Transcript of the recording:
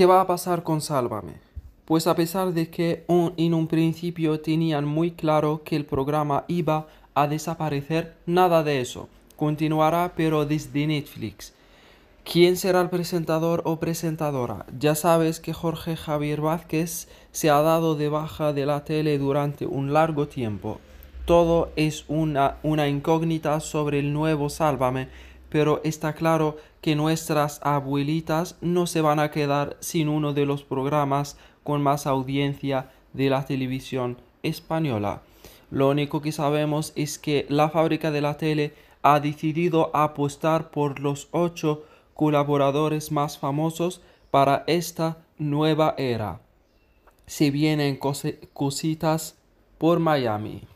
¿Qué va a pasar con Sálvame? Pues a pesar de que en un principio tenían muy claro que el programa iba a desaparecer, nada de eso. Continuará pero desde Netflix. ¿Quién será el presentador o presentadora? Ya sabes que Jorge Javier Vázquez se ha dado de baja de la tele durante un largo tiempo. Todo es una incógnita sobre el nuevo Sálvame pero está claro que nuestras abuelitas no se van a quedar sin uno de los programas con más audiencia de la televisión española. Lo único que sabemos es que la fábrica de la tele ha decidido apostar por los ocho colaboradores más famosos para esta nueva era. Se vienen cositas por Miami.